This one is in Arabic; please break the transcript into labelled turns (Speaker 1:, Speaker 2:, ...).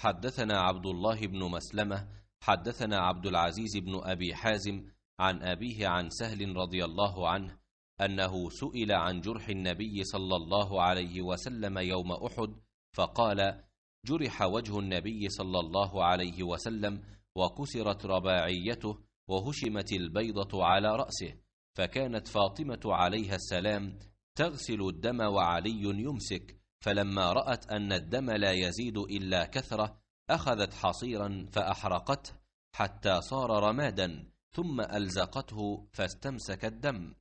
Speaker 1: حدثنا عبد الله بن مسلمة حدثنا عبد العزيز بن أبي حازم عن أبيه عن سهل رضي الله عنه أنه سئل عن جرح النبي صلى الله عليه وسلم يوم أحد فقال جرح وجه النبي صلى الله عليه وسلم وكسرت رباعيته وهشمت البيضة على رأسه فكانت فاطمة عليها السلام تغسل الدم وعلي يمسك فلما رأت أن الدم لا يزيد إلا كثرة أخذت حصيرا فأحرقته حتى صار رمادا ثم ألزقته فاستمسك الدم